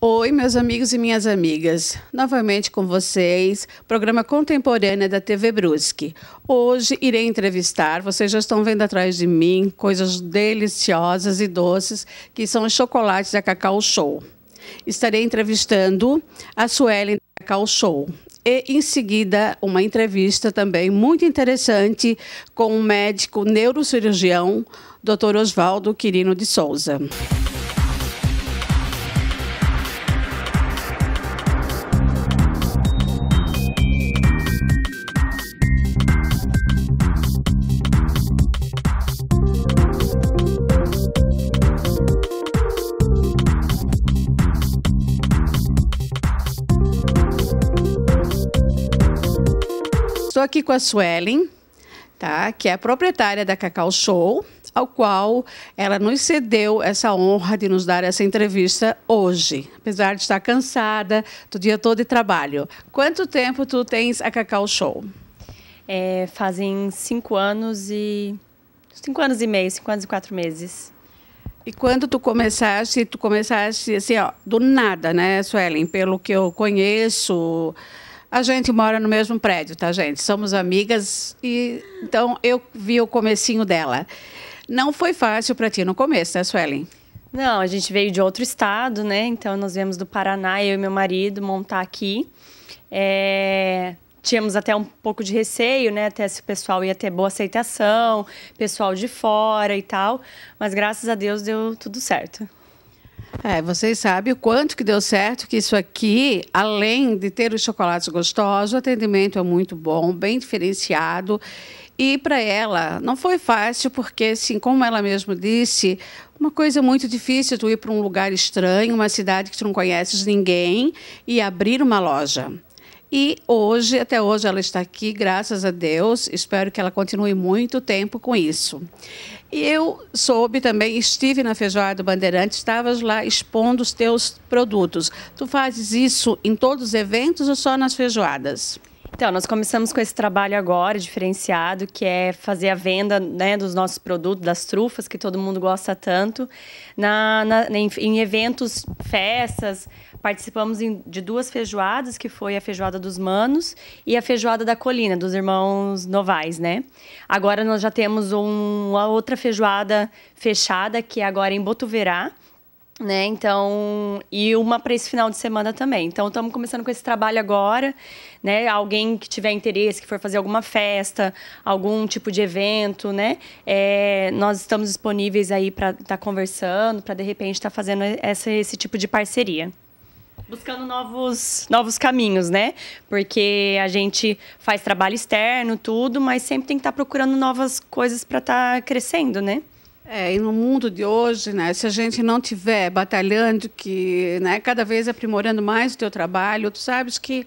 Oi, meus amigos e minhas amigas. Novamente com vocês, programa contemporâneo da TV Brusque. Hoje irei entrevistar, vocês já estão vendo atrás de mim, coisas deliciosas e doces, que são os chocolates da Cacau Show. Estarei entrevistando a Suelen da Cacau Show. E em seguida, uma entrevista também muito interessante com o um médico neurocirurgião, Dr. Oswaldo Quirino de Souza. Estou aqui com a Suelen, tá? que é a proprietária da Cacau Show, ao qual ela nos cedeu essa honra de nos dar essa entrevista hoje, apesar de estar cansada do dia todo de trabalho. Quanto tempo tu tens a Cacau Show? É, fazem cinco anos e cinco anos e meio, cinco anos e quatro meses. E quando tu começaste, tu começaste assim, ó, do nada, né, Suelen? Pelo que eu conheço, a gente mora no mesmo prédio, tá, gente? Somos amigas e então eu vi o comecinho dela. Não foi fácil para ti no começo, né, Suelen? Não, a gente veio de outro estado, né? Então nós viemos do Paraná, eu e meu marido montar aqui. É... Tínhamos até um pouco de receio, né? Até se o pessoal ia ter boa aceitação, pessoal de fora e tal. Mas graças a Deus deu tudo certo. É, vocês sabem o quanto que deu certo que isso aqui, além de ter os chocolates gostosos, o atendimento é muito bom, bem diferenciado. E para ela não foi fácil, porque, assim, como ela mesma disse, uma coisa muito difícil tu ir para um lugar estranho, uma cidade que tu não conheces ninguém, e abrir uma loja. E hoje, até hoje, ela está aqui, graças a Deus. Espero que ela continue muito tempo com isso. E eu soube também, estive na Feijoada Bandeirante, estavas lá expondo os teus produtos. Tu fazes isso em todos os eventos ou só nas feijoadas? Então, nós começamos com esse trabalho agora, diferenciado, que é fazer a venda né, dos nossos produtos, das trufas, que todo mundo gosta tanto, na, na em, em, eventos, festas. Participamos em, de duas feijoadas, que foi a feijoada dos Manos e a feijoada da Colina, dos irmãos Novais, né? Agora nós já temos um, uma outra feijoada fechada, que é agora em Botuverá, né? Então, e uma para esse final de semana também. Então, estamos começando com esse trabalho agora, né? Alguém que tiver interesse, que for fazer alguma festa, algum tipo de evento, né? É, nós estamos disponíveis aí para estar tá conversando, para de repente estar tá fazendo essa, esse tipo de parceria buscando novos, novos caminhos, né? Porque a gente faz trabalho externo, tudo, mas sempre tem que estar tá procurando novas coisas para estar tá crescendo, né? É, e no mundo de hoje, né, se a gente não tiver batalhando, que né, cada vez aprimorando mais o teu trabalho, tu sabes que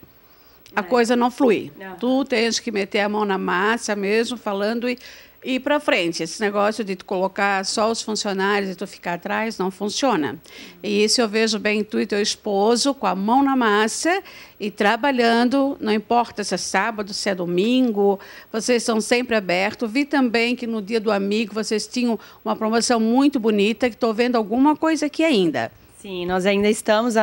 a é. coisa não flui. Tu tens que meter a mão na massa mesmo, falando e e para frente. Esse negócio de colocar só os funcionários e tu ficar atrás não funciona. E isso eu vejo bem tu e teu esposo com a mão na massa e trabalhando, não importa se é sábado, se é domingo, vocês são sempre abertos. Vi também que no dia do amigo vocês tinham uma promoção muito bonita, que estou vendo alguma coisa aqui ainda. Sim, nós ainda estamos.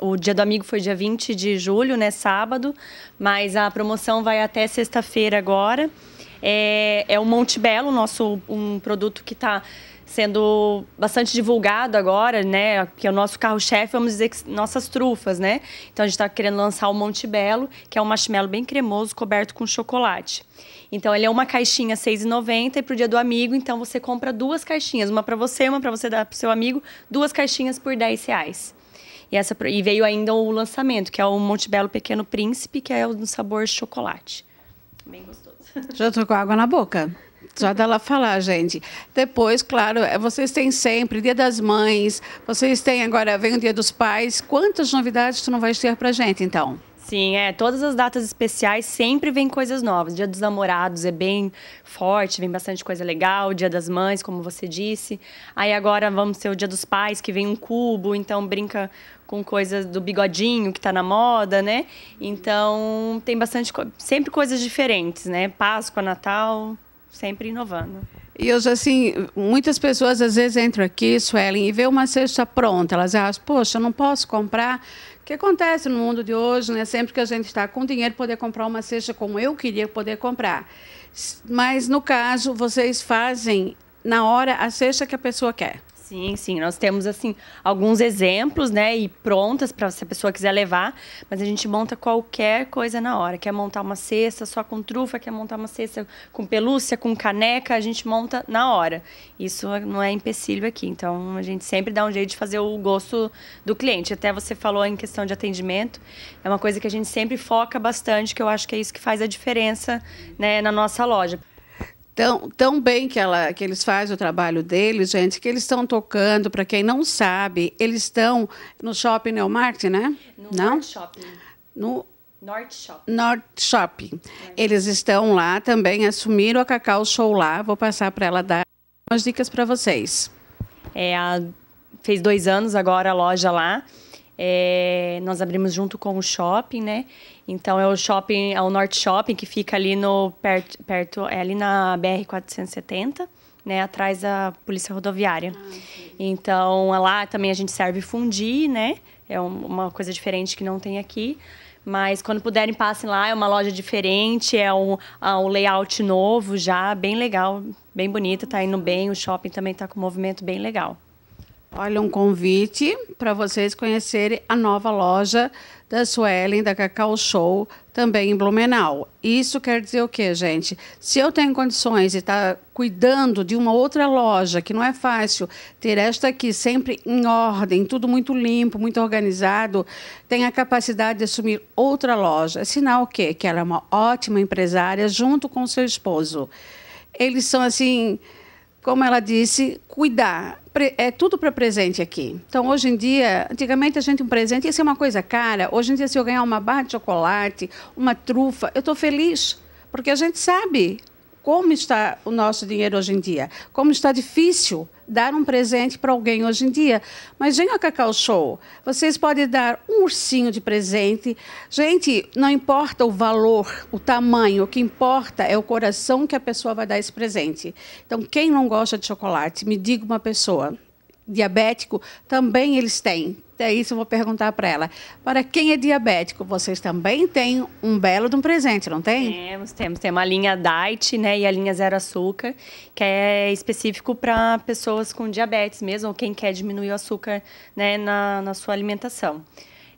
o Dia do Amigo foi dia 20 de julho, né? Sábado, mas a promoção vai até sexta-feira agora é, é o Monte Belo, nosso, um produto que está sendo bastante divulgado agora, né? Que é o nosso carro-chefe, vamos dizer que nossas trufas, né? Então a gente está querendo lançar o Monte Belo, que é um marshmallow bem cremoso coberto com chocolate. Então ele é uma caixinha R$ 6,90 e para o dia do amigo, então você compra duas caixinhas, uma para você, uma para você dar para seu amigo, duas caixinhas por R$ 10,00. E, essa, e veio ainda o lançamento, que é o Monte Belo Pequeno Príncipe, que é o sabor chocolate bem gostoso. Já estou com água na boca. Só dela falar, gente. Depois, claro, é, vocês têm sempre Dia das Mães, vocês têm agora, vem o Dia dos Pais. Quantas novidades tu não vai ter para gente, então? Sim, é. Todas as datas especiais sempre vem coisas novas. Dia dos Namorados é bem forte, vem bastante coisa legal. Dia das Mães, como você disse. Aí agora vamos ter o Dia dos Pais, que vem um cubo, então brinca com coisas do bigodinho que está na moda, né? Então tem bastante, sempre coisas diferentes, né? Páscoa, Natal, sempre inovando. E hoje, assim, muitas pessoas às vezes entram aqui, Suelen, e vê uma cesta pronta. Elas acham, poxa, eu não posso comprar que acontece no mundo de hoje, né? Sempre que a gente está com dinheiro, poder comprar uma cesta como eu queria poder comprar. Mas, no caso, vocês fazem na hora a cesta que a pessoa quer. Sim, sim. Nós temos, assim, alguns exemplos, né? E prontas para se a pessoa quiser levar. Mas a gente monta qualquer coisa na hora. Quer montar uma cesta só com trufa, quer montar uma cesta com pelúcia, com caneca, a gente monta na hora. Isso não é empecilho aqui. Então, a gente sempre dá um jeito de fazer o gosto do cliente. Até você falou em questão de atendimento. É uma coisa que a gente sempre foca bastante, que eu acho que é isso que faz a diferença, né, na nossa loja tão, tão bem que, ela, que eles fazem o trabalho deles, gente, que eles estão tocando, para quem não sabe, eles estão no Shopping Neomart né? No não? North Shopping. No North Shopping. North Shopping. Eles estão lá também, assumiram a Cacau Show lá. Vou passar para ela dar umas dicas para vocês. É, a, fez dois anos agora a loja lá. É, nós abrimos junto com o shopping, né? Então é o shopping, é o Norte Shopping, que fica ali no perto, perto é ali na BR 470. Né, atrás da polícia rodoviária. Ah, então, lá também a gente serve fundir, né? É uma coisa diferente que não tem aqui. Mas quando puderem, passem lá. É uma loja diferente, é um, um layout novo já, bem legal, bem bonito, tá indo bem. O shopping também tá com um movimento bem legal. Olha, um convite para vocês conhecerem a nova loja da Suelen, da Cacau Show, também em Blumenau. Isso quer dizer o quê, gente? Se eu tenho condições e está cuidando de uma outra loja, que não é fácil ter esta aqui sempre em ordem, tudo muito limpo, muito organizado, tem a capacidade de assumir outra loja. É sinal o quê? Que ela é uma ótima empresária junto com seu esposo. Eles são assim como ela disse, cuidar. É tudo para presente aqui. Então, hoje em dia, antigamente a gente um presente ia ser uma coisa cara. Hoje em dia, se eu ganhar uma barra de chocolate, uma trufa, eu estou feliz. Porque a gente sabe como está o nosso dinheiro hoje em dia, como está difícil dar um presente para alguém hoje em dia. Mas venha ao Cacau Show, vocês podem dar um ursinho de presente. Gente, não importa o valor, o tamanho, o que importa é o coração que a pessoa vai dar esse presente. Então, quem não gosta de chocolate, me diga uma pessoa diabético, também eles têm. É isso eu vou perguntar para ela. Para quem é diabético, vocês também têm um belo de um presente, não tem? Temos, temos. Tem uma linha diet, né, e a linha zero açúcar, que é específico para pessoas com diabetes mesmo, ou quem quer diminuir o açúcar, né, na, na sua alimentação.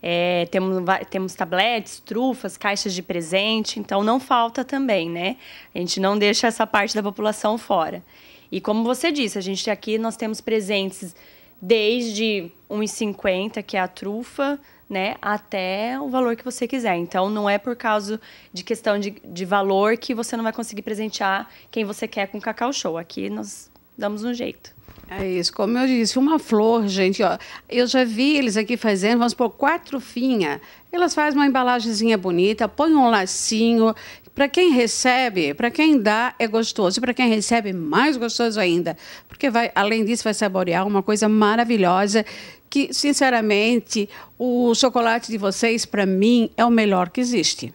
É, temos, temos tabletes, trufas, caixas de presente, então não falta também, né? A gente não deixa essa parte da população fora. E como você disse, a gente aqui nós temos presentes desde 1,50, que é a trufa, né, até o valor que você quiser. Então, não é por causa de questão de, de valor que você não vai conseguir presentear quem você quer com Cacau Show. Aqui nós damos um jeito. É isso, como eu disse, uma flor, gente, ó, eu já vi eles aqui fazendo, vamos por quatro finha. Elas fazem uma embalagenzinha bonita, põem um lacinho. Para quem recebe, para quem dá, é gostoso. E para quem recebe, mais gostoso ainda. Porque vai, além disso, vai saborear uma coisa maravilhosa que, sinceramente, o chocolate de vocês, para mim, é o melhor que existe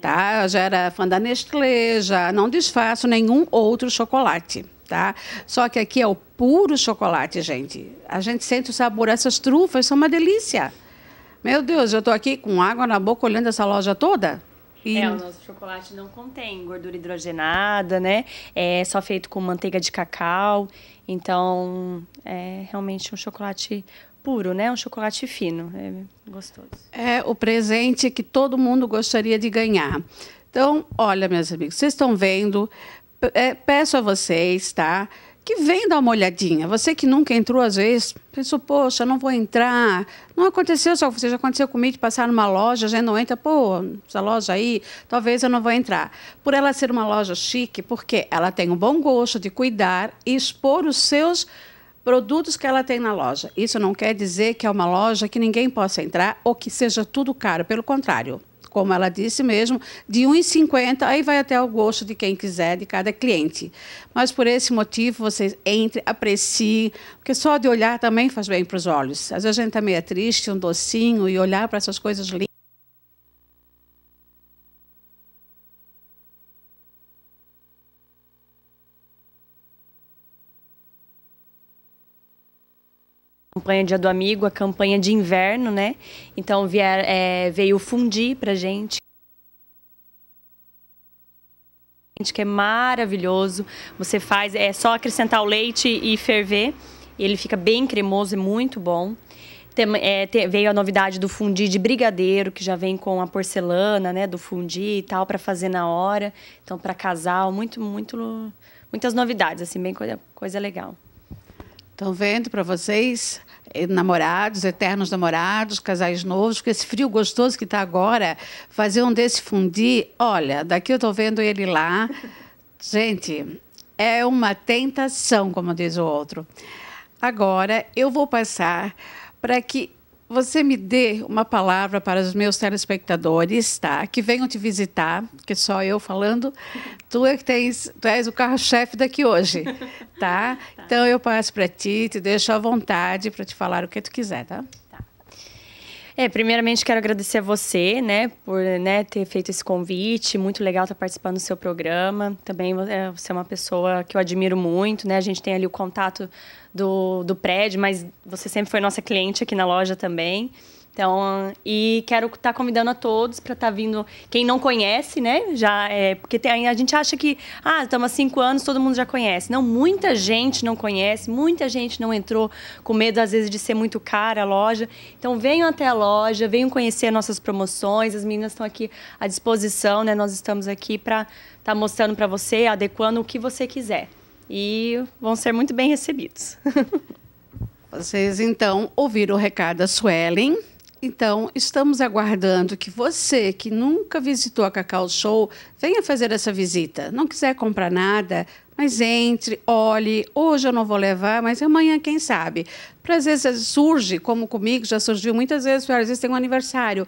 tá? Eu já era fã da Nestlé, já não desfaço nenhum outro chocolate tá? Só que aqui é o puro chocolate, gente. A gente sente o sabor. Essas trufas são uma delícia. Meu Deus, eu estou aqui com água na boca olhando essa loja toda. E... É, o nosso chocolate não contém gordura hidrogenada, né? É só feito com manteiga de cacau. Então, é realmente um chocolate puro, né? Um chocolate fino, é gostoso. É o presente que todo mundo gostaria de ganhar. Então, olha, meus amigos, vocês estão vendo, é, peço a vocês, tá? que vem dar uma olhadinha. Você que nunca entrou, às vezes, pensou, poxa, não vou entrar. Não aconteceu só com você, já aconteceu comigo de passar numa loja, a gente não entra, pô, essa loja aí, talvez eu não vou entrar. Por ela ser uma loja chique, porque ela tem um bom gosto de cuidar e expor os seus produtos que ela tem na loja. Isso não quer dizer que é uma loja que ninguém possa entrar ou que seja tudo caro, pelo contrário como ela disse mesmo, de 1,50, aí vai até o gosto de quem quiser, de cada cliente. Mas por esse motivo, vocês entre, aprecie, porque só de olhar também faz bem para os olhos. Às vezes a gente está meio triste, um docinho, e olhar para essas coisas lindas campanha Dia do Amigo, a campanha de inverno, né? Então vier, é, veio fundir para gente. Que é maravilhoso. Você faz, é só acrescentar o leite e ferver. Ele fica bem cremoso, é muito bom. Tem, é, tem, veio a novidade do fundi de brigadeiro, que já vem com a porcelana, né? Do fundi e tal, para fazer na hora. Então, para casal, muito, muito, muitas novidades, assim, bem coisa, coisa legal. Estão vendo para vocês? Eh, namorados, eternos namorados, casais novos, com esse frio gostoso que está agora, fazer um desse fundir. Olha, daqui eu estou vendo ele lá. Gente, é uma tentação, como diz o outro. Agora eu vou passar para que você me dê uma palavra para os meus telespectadores, tá? Que venham te visitar, que só eu falando. Tu é que tens, tu és o carro-chefe daqui hoje, tá? tá? Então eu passo para ti, te deixo à vontade para te falar o que tu quiser, tá? É, primeiramente quero agradecer a você, né, por né, ter feito esse convite. Muito legal estar participando do seu programa. Também é, você é uma pessoa que eu admiro muito, né? A gente tem ali o contato do, do prédio, mas você sempre foi nossa cliente aqui na loja também. Então, e quero estar tá convidando a todos para estar tá vindo. Quem não conhece, né? Já é, porque tem, a gente acha que, ah, estamos há cinco anos, todo mundo já conhece. Não, muita gente não conhece, muita gente não entrou com medo, às vezes, de ser muito cara a loja. Então, venham até a loja, venham conhecer nossas promoções. As meninas estão aqui à disposição, né? Nós estamos aqui para estar tá mostrando para você, adequando o que você quiser. E vão ser muito bem recebidos. Vocês, então, ouviram o recado da Suelen então, estamos aguardando que você que nunca visitou a Cacau Show venha fazer essa visita. Não quiser comprar nada, mas entre, olhe. Hoje eu não vou levar, mas amanhã, quem sabe? Para às vezes surge, como comigo, já surgiu muitas vezes, às vezes tem um aniversário.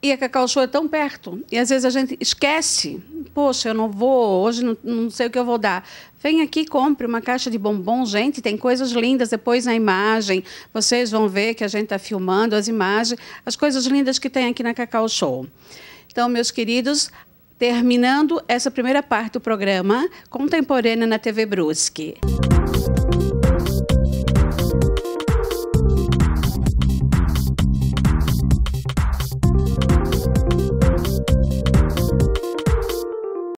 E a Cacau Show é tão perto. E às vezes a gente esquece. Poxa, eu não vou, hoje não, não sei o que eu vou dar. Vem aqui, compre uma caixa de bombom, gente. Tem coisas lindas depois na imagem. Vocês vão ver que a gente está filmando as imagens, as coisas lindas que tem aqui na Cacau Show. Então, meus queridos, terminando essa primeira parte do programa, Contemporânea na TV Brusque.